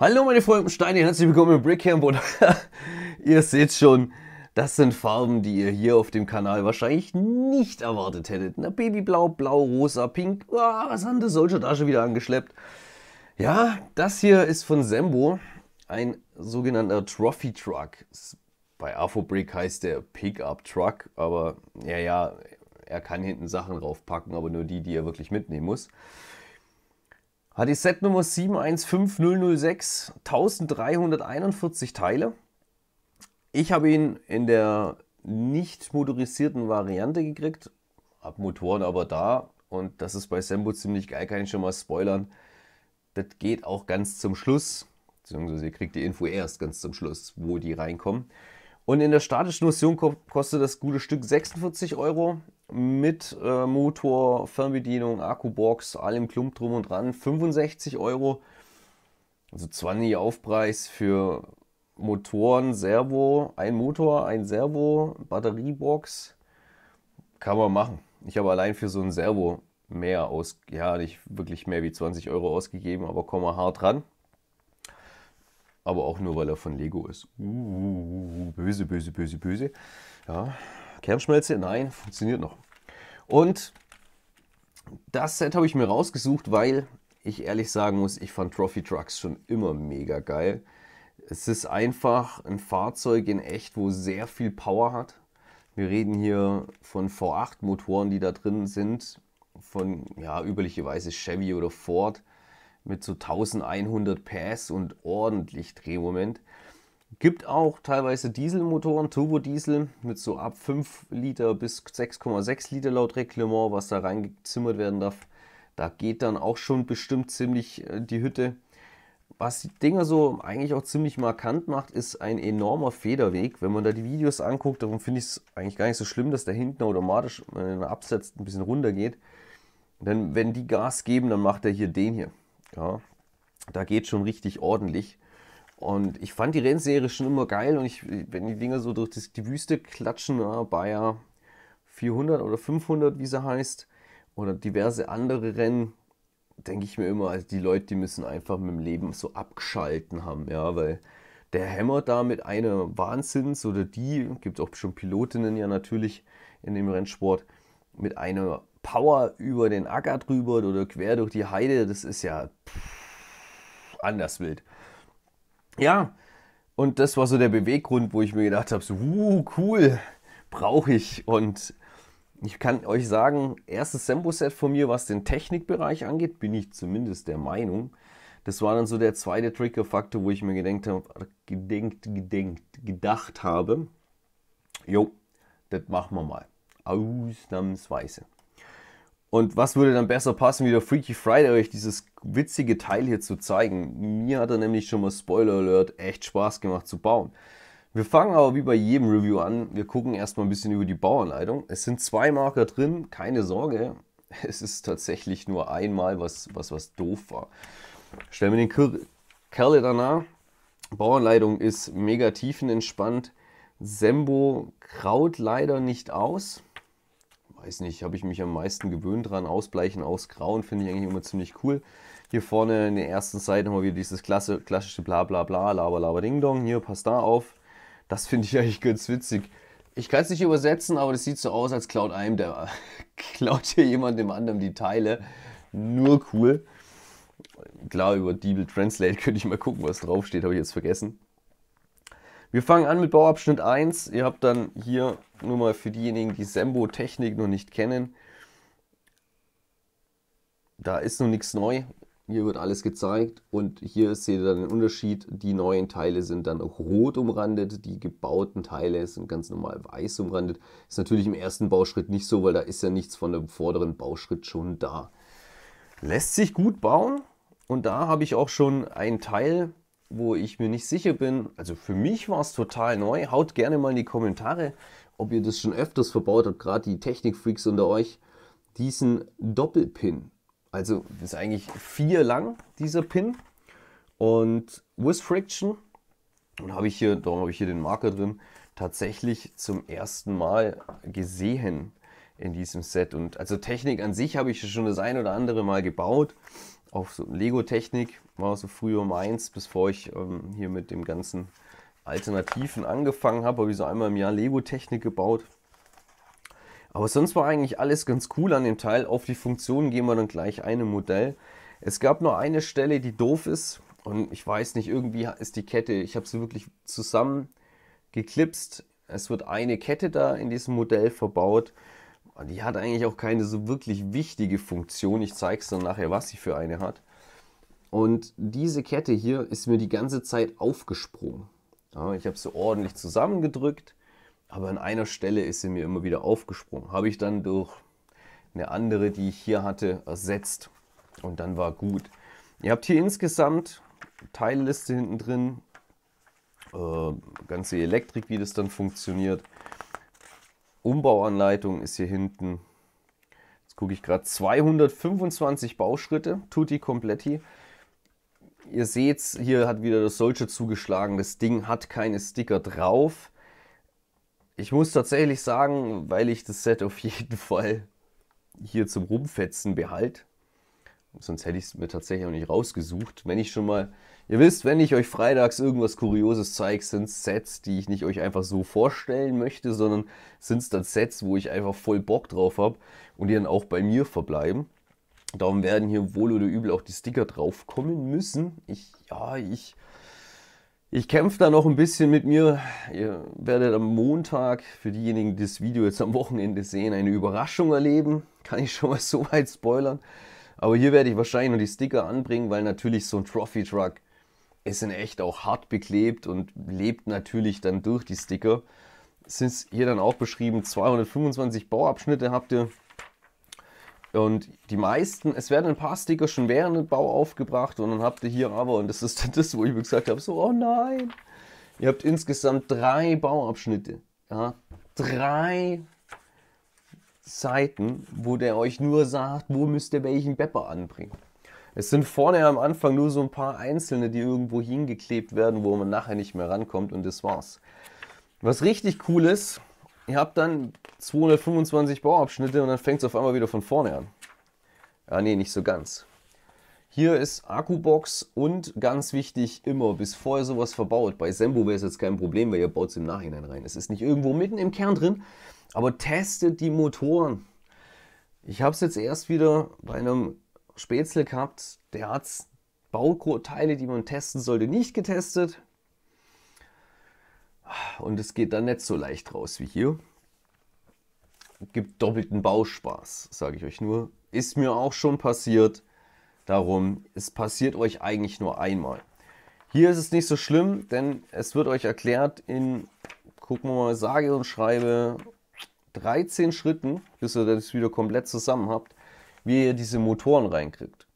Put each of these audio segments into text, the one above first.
Hallo meine Freunde Steine, herzlich willkommen im Brickcamp und ihr seht schon, das sind Farben, die ihr hier auf dem Kanal wahrscheinlich nicht erwartet hättet. Na, Babyblau, Blau, Rosa, Pink, oh, was haben das solche Tasche wieder angeschleppt? Ja, das hier ist von Sembo, ein sogenannter Trophy Truck. Bei Afrobrick heißt der Pickup Truck, aber ja, ja, er kann hinten Sachen raufpacken, aber nur die, die er wirklich mitnehmen muss. Hat die Setnummer 715006, 1341 Teile. Ich habe ihn in der nicht motorisierten Variante gekriegt, habe Motoren aber da und das ist bei Sembo ziemlich geil, kann ich schon mal spoilern. Das geht auch ganz zum Schluss, beziehungsweise ihr kriegt die Info erst ganz zum Schluss, wo die reinkommen. Und in der statischen Version kostet das gute Stück 46 Euro mit äh, Motor, Fernbedienung, Akkubox, allem Klump drum und dran 65 Euro. Also 20 Aufpreis für Motoren, Servo, ein Motor, ein Servo, Batteriebox. Kann man machen. Ich habe allein für so ein Servo mehr aus, ja, nicht wirklich mehr wie 20 Euro ausgegeben, aber komme hart ran aber auch nur, weil er von Lego ist. Uh, uh, uh, uh, böse, böse, böse, böse. Ja, Kernschmelze, nein, funktioniert noch. Und das Set habe ich mir rausgesucht, weil ich ehrlich sagen muss, ich fand Trophy Trucks schon immer mega geil. Es ist einfach ein Fahrzeug in echt, wo sehr viel Power hat. Wir reden hier von V8-Motoren, die da drin sind, von ja, üblicherweise Chevy oder Ford mit so 1100 PS und ordentlich Drehmoment. Gibt auch teilweise Dieselmotoren, Turbodiesel mit so ab 5 Liter bis 6,6 Liter laut Reglement, was da reingezimmert werden darf. Da geht dann auch schon bestimmt ziemlich äh, die Hütte. Was die Dinger so eigentlich auch ziemlich markant macht, ist ein enormer Federweg. Wenn man da die Videos anguckt, darum finde ich es eigentlich gar nicht so schlimm, dass da hinten automatisch, wenn äh, man absetzt, ein bisschen runter geht. Denn wenn die Gas geben, dann macht er hier den hier. Ja, da geht schon richtig ordentlich. Und ich fand die Rennserie schon immer geil. Und ich, wenn die Dinger so durch die Wüste klatschen, ja, Bayer 400 oder 500, wie sie heißt, oder diverse andere Rennen, denke ich mir immer, also die Leute, die müssen einfach mit dem Leben so abgeschalten haben, ja, weil der Hammer da mit einer Wahnsinn, oder die, gibt es auch schon Pilotinnen ja natürlich in dem Rennsport, mit einer Power über den Acker drüber oder quer durch die Heide, das ist ja pff, anders wild. Ja, und das war so der Beweggrund, wo ich mir gedacht habe, so, uh, cool, brauche ich. Und ich kann euch sagen, erstes Sempo-Set von mir, was den Technikbereich angeht, bin ich zumindest der Meinung. Das war dann so der zweite Trigger-Faktor, wo ich mir gedenkt habe, gedenkt, gedenkt, gedacht habe, jo, das machen wir mal. Ausnahmsweise. Und was würde dann besser passen, wie der Freaky Friday euch dieses witzige Teil hier zu zeigen? Mir hat er nämlich schon mal Spoiler Alert echt Spaß gemacht zu bauen. Wir fangen aber wie bei jedem Review an. Wir gucken erstmal ein bisschen über die Bauanleitung. Es sind zwei Marker drin, keine Sorge. Es ist tatsächlich nur einmal was, was, was doof war. Stellen wir den Kerle danach. Bauanleitung ist mega tiefenentspannt. Sembo kraut leider nicht aus weiß nicht, habe ich mich am meisten gewöhnt dran. Ausbleichen, aus Grauen finde ich eigentlich immer ziemlich cool. Hier vorne in der ersten Seite haben wir wieder dieses klasse, klassische bla bla bla, laber laber ding dong. Hier, passt da auf. Das finde ich eigentlich ganz witzig. Ich kann es nicht übersetzen, aber das sieht so aus, als klaut einem der, klaut hier jemand dem anderen die Teile. Nur cool. Klar, über Diebel Translate könnte ich mal gucken, was draufsteht, habe ich jetzt vergessen. Wir fangen an mit Bauabschnitt 1. Ihr habt dann hier nur mal für diejenigen, die Sembo-Technik noch nicht kennen. Da ist noch nichts neu. Hier wird alles gezeigt und hier seht ihr dann den Unterschied. Die neuen Teile sind dann auch rot umrandet, die gebauten Teile sind ganz normal weiß umrandet. Ist natürlich im ersten Bauschritt nicht so, weil da ist ja nichts von dem vorderen Bauschritt schon da. Lässt sich gut bauen und da habe ich auch schon einen Teil wo ich mir nicht sicher bin, also für mich war es total neu. Haut gerne mal in die Kommentare, ob ihr das schon öfters verbaut habt, gerade die Technikfreaks unter euch, diesen Doppelpin. Also ist eigentlich vier lang, dieser Pin. Und with Friction, und habe ich hier, darum habe ich hier den Marker drin, tatsächlich zum ersten Mal gesehen in diesem Set. Und also Technik an sich habe ich schon das ein oder andere Mal gebaut auf so Lego-Technik, war so früh um eins, bevor ich ähm, hier mit dem ganzen Alternativen angefangen habe, habe ich so einmal im Jahr Lego-Technik gebaut. Aber sonst war eigentlich alles ganz cool an dem Teil. Auf die Funktionen gehen wir dann gleich ein im Modell. Es gab nur eine Stelle, die doof ist. Und ich weiß nicht, irgendwie ist die Kette, ich habe sie wirklich zusammen geklipst. Es wird eine Kette da in diesem Modell verbaut. Die hat eigentlich auch keine so wirklich wichtige Funktion. Ich zeige es dann nachher, was sie für eine hat. Und diese Kette hier ist mir die ganze Zeit aufgesprungen. Ja, ich habe sie ordentlich zusammengedrückt, aber an einer Stelle ist sie mir immer wieder aufgesprungen. Habe ich dann durch eine andere, die ich hier hatte, ersetzt. Und dann war gut. Ihr habt hier insgesamt Teilliste hinten drin, äh, ganze Elektrik, wie das dann funktioniert. Umbauanleitung ist hier hinten. Jetzt gucke ich gerade 225 Bauschritte, tutti Kompletti. Ihr seht, hier hat wieder das Solche zugeschlagen. Das Ding hat keine Sticker drauf. Ich muss tatsächlich sagen, weil ich das Set auf jeden Fall hier zum Rumfetzen behalte, sonst hätte ich es mir tatsächlich auch nicht rausgesucht. Wenn ich schon mal Ihr wisst, wenn ich euch freitags irgendwas Kurioses zeige, sind es Sets, die ich nicht euch einfach so vorstellen möchte, sondern sind es dann Sets, wo ich einfach voll Bock drauf habe und die dann auch bei mir verbleiben. Darum werden hier wohl oder übel auch die Sticker drauf kommen müssen. Ich, ja, ich, ich kämpfe da noch ein bisschen mit mir. Ihr werdet am Montag, für diejenigen, die das Video jetzt am Wochenende sehen, eine Überraschung erleben. Kann ich schon mal so weit spoilern. Aber hier werde ich wahrscheinlich noch die Sticker anbringen, weil natürlich so ein Trophy Truck es sind echt auch hart beklebt und lebt natürlich dann durch die Sticker. Es ist hier dann auch beschrieben, 225 Bauabschnitte habt ihr. Und die meisten, es werden ein paar Sticker schon während dem Bau aufgebracht und dann habt ihr hier aber, und das ist dann das, wo ich mir gesagt habe, so, oh nein, ihr habt insgesamt drei Bauabschnitte. Ja, drei Seiten, wo der euch nur sagt, wo müsst ihr welchen Bepper anbringen. Es sind vorne am Anfang nur so ein paar einzelne, die irgendwo hingeklebt werden, wo man nachher nicht mehr rankommt und das war's. Was richtig cool ist, ihr habt dann 225 Bauabschnitte und dann fängt es auf einmal wieder von vorne an. Ah nee, nicht so ganz. Hier ist Akkubox und ganz wichtig immer, bis vorher sowas verbaut. Bei Sembo wäre es jetzt kein Problem, weil ihr baut es im Nachhinein rein. Es ist nicht irgendwo mitten im Kern drin, aber testet die Motoren. Ich habe es jetzt erst wieder bei einem Spätzle gehabt, der hat Bauteile, die man testen sollte, nicht getestet. Und es geht dann nicht so leicht raus wie hier. Gibt doppelten Bauspaß, sage ich euch nur. Ist mir auch schon passiert. Darum, es passiert euch eigentlich nur einmal. Hier ist es nicht so schlimm, denn es wird euch erklärt in, gucken wir mal, sage und schreibe 13 Schritten, bis ihr das wieder komplett zusammen habt wie ihr diese Motoren reinkriegt.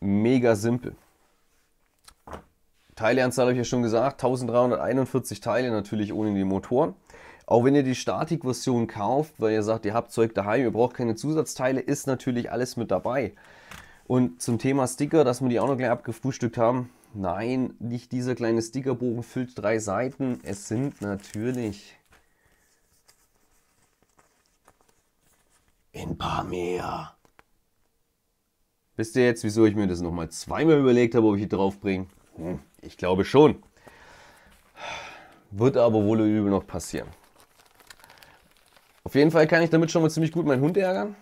Mega simpel. Teileanzahl habe ich ja schon gesagt, 1341 Teile natürlich ohne die Motoren. Auch wenn ihr die Statik-Version kauft, weil ihr sagt, ihr habt Zeug daheim, ihr braucht keine Zusatzteile, ist natürlich alles mit dabei. Und zum Thema Sticker, dass wir die auch noch gleich abgefrühstückt haben. Nein, nicht dieser kleine Stickerbogen füllt drei Seiten. Es sind natürlich in Pamir. Wisst ihr jetzt, wieso ich mir das nochmal zweimal überlegt habe, ob ich die draufbringe? Hm, ich glaube schon. Wird aber wohl übel noch passieren. Auf jeden Fall kann ich damit schon mal ziemlich gut meinen Hund ärgern.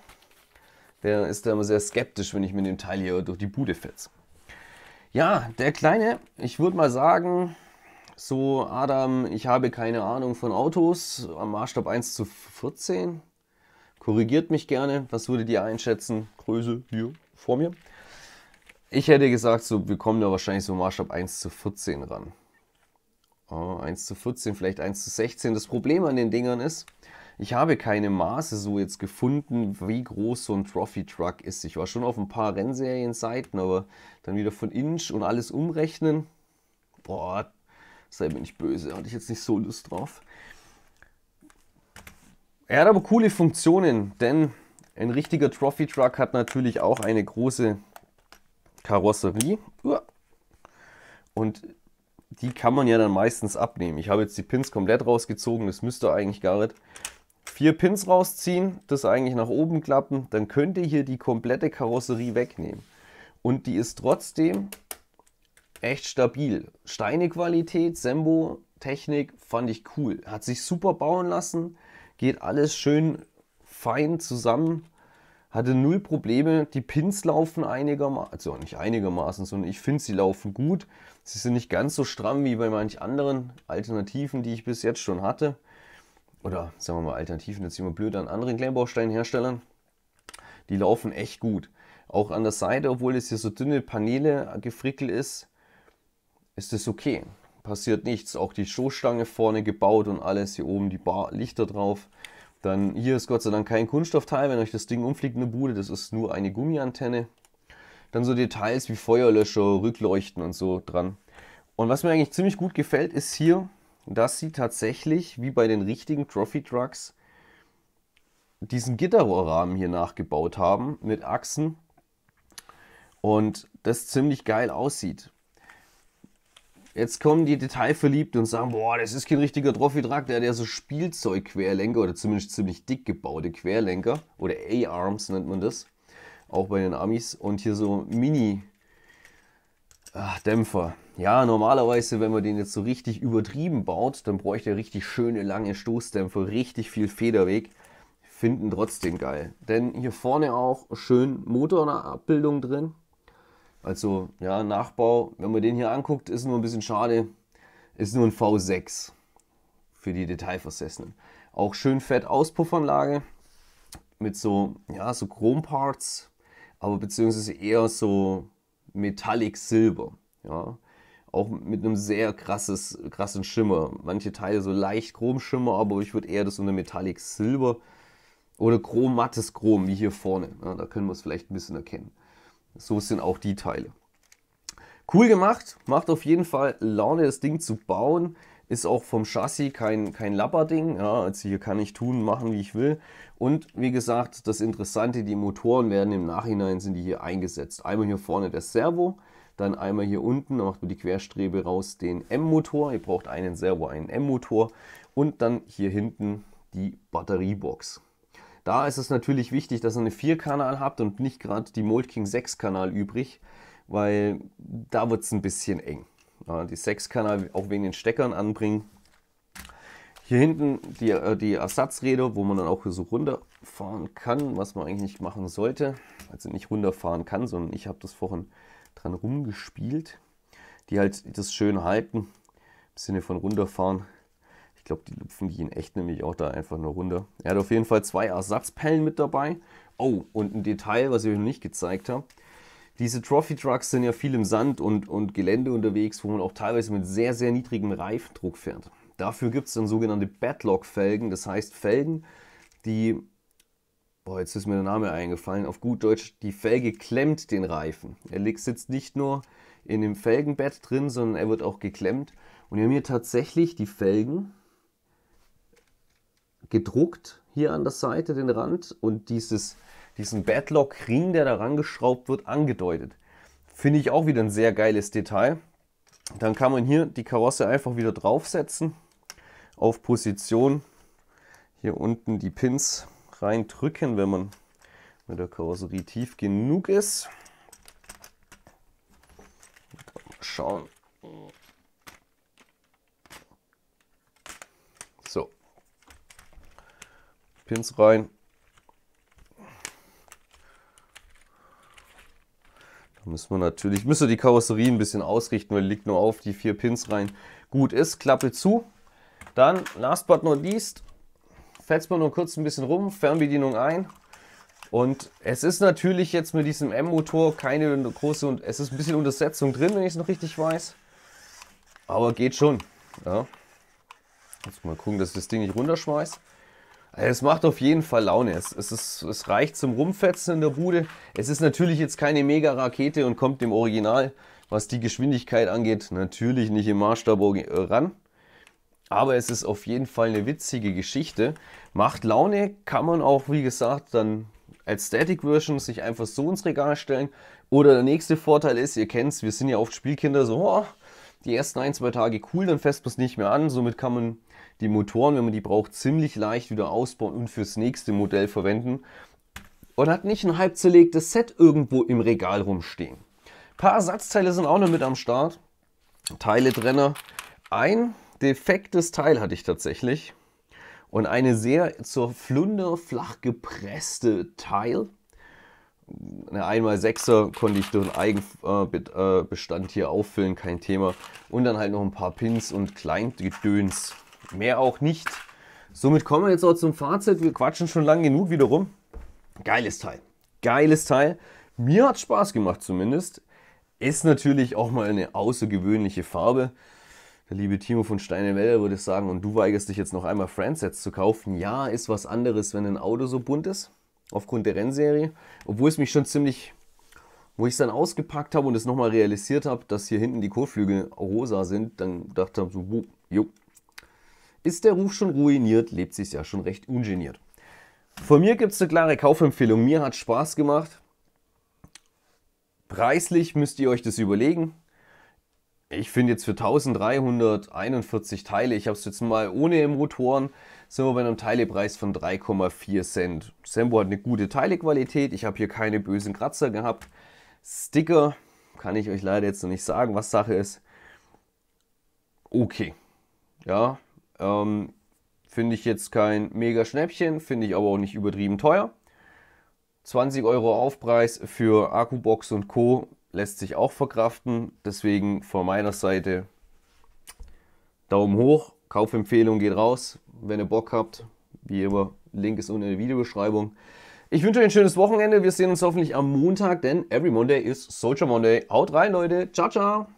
Der ist da immer sehr skeptisch, wenn ich mit dem Teil hier durch die Bude fetze. Ja, der Kleine, ich würde mal sagen, so Adam, ich habe keine Ahnung von Autos, am Maßstab 1 zu 14, Korrigiert mich gerne. Was würdet ihr einschätzen? Größe hier vor mir. Ich hätte gesagt, so, wir kommen da wahrscheinlich so Maßstab 1 zu 14 ran. Oh, 1 zu 14, vielleicht 1 zu 16. Das Problem an den Dingern ist, ich habe keine Maße so jetzt gefunden, wie groß so ein Trophy Truck ist. Ich war schon auf ein paar Rennserienseiten, aber dann wieder von Inch und alles umrechnen. Boah, sei mir nicht böse, hatte ich jetzt nicht so Lust drauf. Er hat aber coole Funktionen, denn ein richtiger Trophy Truck hat natürlich auch eine große Karosserie. Und die kann man ja dann meistens abnehmen. Ich habe jetzt die Pins komplett rausgezogen, das müsste eigentlich gar nicht. Vier Pins rausziehen, das eigentlich nach oben klappen, dann könnt ihr hier die komplette Karosserie wegnehmen. Und die ist trotzdem echt stabil. Steinequalität, Sembo, Technik fand ich cool. Hat sich super bauen lassen geht alles schön fein zusammen. Hatte null Probleme. Die Pins laufen einigermaßen, also nicht einigermaßen, sondern ich finde, sie laufen gut. Sie sind nicht ganz so stramm wie bei manch anderen Alternativen, die ich bis jetzt schon hatte. Oder sagen wir mal Alternativen, jetzt immer blöd an anderen Kleinbausteinherstellern. Die laufen echt gut. Auch an der Seite, obwohl es hier so dünne Paneele gefrickelt ist, ist es okay passiert nichts. Auch die Stoßstange vorne gebaut und alles. Hier oben die Bar, Lichter drauf. Dann hier ist Gott sei Dank kein Kunststoffteil, wenn euch das Ding umfliegt in der Bude. Das ist nur eine Gummiantenne. Dann so Details wie Feuerlöscher, Rückleuchten und so dran. Und was mir eigentlich ziemlich gut gefällt, ist hier, dass sie tatsächlich, wie bei den richtigen Trophy Trucks, diesen Gitterrohrrahmen hier nachgebaut haben mit Achsen. Und das ziemlich geil aussieht. Jetzt kommen die Detailverliebten und sagen, boah, das ist kein richtiger Trophy-Truck, der hat ja so Spielzeug-Querlenker oder zumindest ziemlich dick gebaute Querlenker oder A-Arms nennt man das, auch bei den Amis und hier so Mini-Dämpfer. Ah, ja, normalerweise, wenn man den jetzt so richtig übertrieben baut, dann bräuchte er richtig schöne lange Stoßdämpfer, richtig viel Federweg. Finden trotzdem geil. Denn hier vorne auch schön Motorabbildung drin, also ja, Nachbau, wenn man den hier anguckt, ist nur ein bisschen schade. Ist nur ein V6 für die Detailversessenen. Auch schön fett Auspuffanlage mit so, ja, so Chromparts, aber beziehungsweise eher so Metallic Silber. Ja. Auch mit einem sehr krasses, krassen Schimmer. Manche Teile so leicht Chromschimmer, aber ich würde eher das unter Metallic Silber oder chrom mattes Chrom, wie hier vorne. Ja, da können wir es vielleicht ein bisschen erkennen. So sind auch die Teile. Cool gemacht, macht auf jeden Fall Laune, das Ding zu bauen. Ist auch vom Chassis kein, kein Lapperding. Ja, also hier kann ich tun, machen, wie ich will. Und wie gesagt, das Interessante, die Motoren werden im Nachhinein, sind die hier eingesetzt. Einmal hier vorne der Servo, dann einmal hier unten, da macht man die Querstrebe raus, den M-Motor. Ihr braucht einen Servo, einen M-Motor. Und dann hier hinten die Batteriebox. Da ist es natürlich wichtig, dass ihr eine 4-Kanal habt und nicht gerade die Moldking 6-Kanal übrig, weil da wird es ein bisschen eng. die 6-Kanal auch wegen den Steckern anbringen. Hier hinten die, äh, die Ersatzräder, wo man dann auch so runterfahren kann, was man eigentlich nicht machen sollte. Also nicht runterfahren kann, sondern ich habe das vorhin dran rumgespielt. Die halt das schön halten, im Sinne von runterfahren ich glaube, die lupfen die in echt nämlich auch da einfach nur runter. Er hat auf jeden Fall zwei Ersatzpellen mit dabei. Oh, und ein Detail, was ich euch noch nicht gezeigt habe. Diese Trophy Trucks sind ja viel im Sand und, und Gelände unterwegs, wo man auch teilweise mit sehr, sehr niedrigem Reifendruck fährt. Dafür gibt es dann sogenannte Badlock-Felgen, das heißt Felgen, die, boah, jetzt ist mir der Name eingefallen, auf gut Deutsch, die Felge klemmt den Reifen. Er sitzt nicht nur in dem Felgenbett drin, sondern er wird auch geklemmt. Und wir haben hier tatsächlich die Felgen gedruckt hier an der Seite, den Rand und dieses, diesen Badlock-Ring, der da rangeschraubt wird, angedeutet. Finde ich auch wieder ein sehr geiles Detail. Dann kann man hier die Karosse einfach wieder draufsetzen, auf Position, hier unten die Pins reindrücken, wenn man mit der Karosserie tief genug ist. Mal schauen, Pins rein. Da müssen wir natürlich, müsste die Karosserie ein bisschen ausrichten, weil liegt nur auf die vier Pins rein. Gut ist, Klappe zu. Dann, last but not least, fetzt man nur kurz ein bisschen rum, Fernbedienung ein. Und es ist natürlich jetzt mit diesem M-Motor keine große, und es ist ein bisschen Untersetzung drin, wenn ich es noch richtig weiß. Aber geht schon. Ja. Jetzt mal gucken, dass ich das Ding nicht runterschmeißt. Also es macht auf jeden Fall Laune. Es, es, ist, es reicht zum Rumfetzen in der Bude. Es ist natürlich jetzt keine Mega-Rakete und kommt dem Original, was die Geschwindigkeit angeht, natürlich nicht im Maßstab äh, ran. Aber es ist auf jeden Fall eine witzige Geschichte. Macht Laune, kann man auch, wie gesagt, dann als Static Version sich einfach so ins Regal stellen. Oder der nächste Vorteil ist, ihr kennt es, wir sind ja oft Spielkinder, so oh, die ersten ein, zwei Tage cool, dann fest man es nicht mehr an. Somit kann man die Motoren, wenn man die braucht, ziemlich leicht wieder ausbauen und fürs nächste Modell verwenden und hat nicht ein halb zerlegtes Set irgendwo im Regal rumstehen. Ein paar Ersatzteile sind auch noch mit am Start. Teile Teiletrenner. Ein defektes Teil hatte ich tatsächlich und eine sehr zur Flunder flach gepresste Teil. Eine 1x6er konnte ich durch einen Eigenbestand äh, äh, hier auffüllen, kein Thema. Und dann halt noch ein paar Pins und Kleingedöns. Mehr auch nicht. Somit kommen wir jetzt auch zum Fazit. Wir quatschen schon lang genug wiederum. Geiles Teil. Geiles Teil. Mir hat Spaß gemacht zumindest. Ist natürlich auch mal eine außergewöhnliche Farbe. Der liebe Timo von Steinewälder würde sagen, und du weigerst dich jetzt noch einmal Friendsets zu kaufen. Ja, ist was anderes, wenn ein Auto so bunt ist. Aufgrund der Rennserie. Obwohl es mich schon ziemlich wo ich es dann ausgepackt habe und es nochmal realisiert habe, dass hier hinten die Kotflügel rosa sind, dann dachte ich so, jo, ist der Ruf schon ruiniert, lebt sich's ja schon recht ungeniert. Von mir gibt es eine klare Kaufempfehlung. Mir hat Spaß gemacht. Preislich müsst ihr euch das überlegen. Ich finde jetzt für 1341 Teile, ich habe es jetzt mal ohne Motoren, sind wir bei einem Teilepreis von 3,4 Cent. Sembo hat eine gute Teilequalität, ich habe hier keine bösen Kratzer gehabt. Sticker kann ich euch leider jetzt noch nicht sagen, was Sache ist. Okay. Ja, ähm, finde ich jetzt kein mega Schnäppchen, finde ich aber auch nicht übertrieben teuer. 20 Euro Aufpreis für Akkubox und Co. lässt sich auch verkraften. Deswegen von meiner Seite Daumen hoch. Kaufempfehlung geht raus, wenn ihr Bock habt. Wie immer, Link ist unten in der Videobeschreibung. Ich wünsche euch ein schönes Wochenende. Wir sehen uns hoffentlich am Montag, denn every Monday is Soldier Monday. Haut rein, Leute. Ciao, ciao.